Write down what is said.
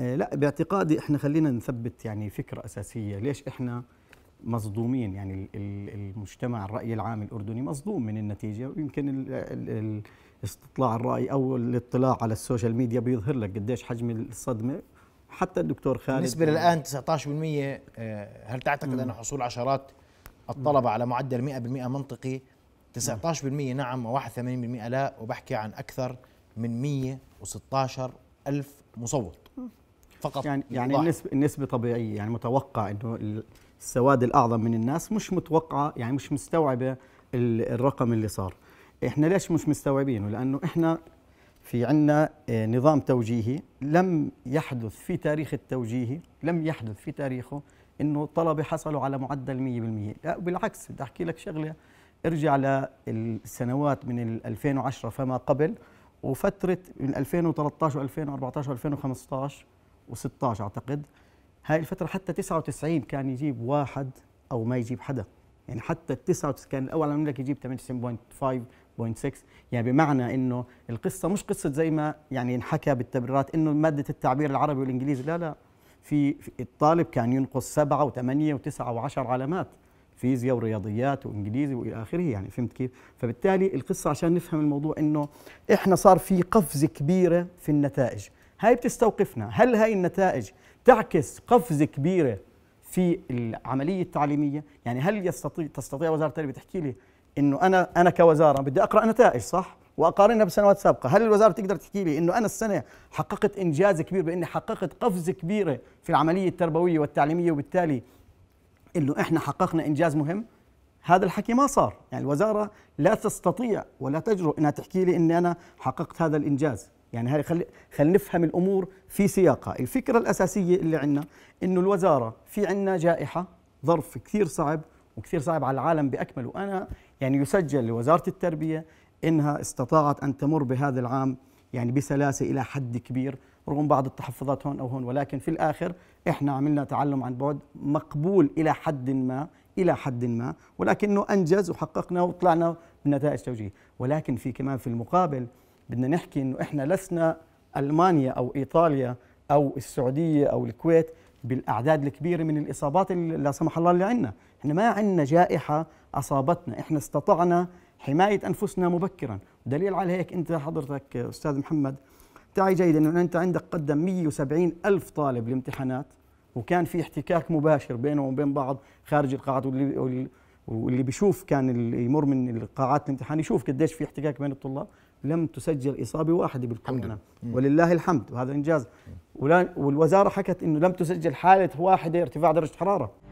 آه، لا باعتقادي احنا خلينا نثبت يعني فكره اساسيه ليش احنا مصدومين يعني المجتمع الراي العام الاردني مصدوم من النتيجه ويمكن استطلاع الراي او الاطلاع على السوشيال ميديا بيظهر لك قديش حجم الصدمه حتى الدكتور خالد بالنسبه للان 19% آه، هل تعتقد ان حصول عشرات الطلبه على معدل 100% منطقي 19% نعم و81% لا وبحكي عن اكثر من 116 ألف مصوت فقط يعني يعني النسبه النسبه طبيعيه يعني متوقع انه السواد الاعظم من الناس مش متوقعه يعني مش مستوعبه الرقم اللي صار احنا ليش مش مستوعبينه لانه احنا في عندنا آه، نظام توجيهي لم يحدث في تاريخ التوجيهي لم يحدث في تاريخه انه طلبه حصلوا على معدل 100% لا بالعكس بدي احكي لك شغله ارجع للسنوات من 2010 فما قبل وفتره من 2013 و2014 و2015 و16 اعتقد هاي الفتره حتى 99 كان يجيب واحد او ما يجيب حدا يعني حتى ال 99 كان الاول على المملكه يجيب 98.5.6 يعني بمعنى انه القصه مش قصه زي ما يعني انحكى بالتبريرات انه ماده التعبير العربي والانجليزي لا لا في, في الطالب كان ينقص سبعه وثمانيه وتسعه وعشر علامات فيزياء ورياضيات وانجليزي والى اخره يعني فهمت كيف؟ فبالتالي القصه عشان نفهم الموضوع انه احنا صار في قفزه كبيره في النتائج، هاي بتستوقفنا هل هاي النتائج تعكس قفزة كبيرة في العملية التعليمية يعني هل يستطيع تستطيع وزارة التربية تحكي لي انه انا انا كوزاره بدي اقرا نتائج صح واقارنها بسنوات سابقه هل الوزاره تقدر تحكي لي انه انا السنه حققت انجاز كبير باني حققت قفزه كبيره في العمليه التربويه والتعليميه وبالتالي انه احنا حققنا انجاز مهم هذا الحكي ما صار يعني الوزاره لا تستطيع ولا تجرؤ انها تحكي لي اني انا حققت هذا الانجاز يعني خلينا خل نفهم الامور في سياقها، الفكره الاساسيه اللي عندنا انه الوزاره في عندنا جائحه ظرف كثير صعب وكثير صعب على العالم باكمله، انا يعني يسجل لوزاره التربيه انها استطاعت ان تمر بهذا العام يعني بسلاسه الى حد كبير رغم بعض التحفظات هون او هون ولكن في الاخر احنا عملنا تعلم عن بعد مقبول الى حد ما الى حد ما ولكنه انجز وحققنا وطلعنا بنتائج توجيه، ولكن في كمان في المقابل بدنا نحكي انه احنا لسنا المانيا او ايطاليا او السعوديه او الكويت بالاعداد الكبيره من الاصابات اللي لا سمح الله اللي عندنا، احنا ما عندنا جائحه اصابتنا، احنا استطعنا حمايه انفسنا مبكرا، دليل على هيك انت حضرتك استاذ محمد تعي جيدا انه انت عندك قدم 170 الف طالب لامتحانات وكان في احتكاك مباشر بينهم وبين بعض خارج القاعات واللي واللي بيشوف كان اللي يمر من القاعات الامتحان يشوف قديش في احتكاك بين الطلاب لم تسجل اصابه واحده بالكورونا ولله الحمد وهذا انجاز والوزاره حكت انه لم تسجل حاله واحده ارتفاع درجه حراره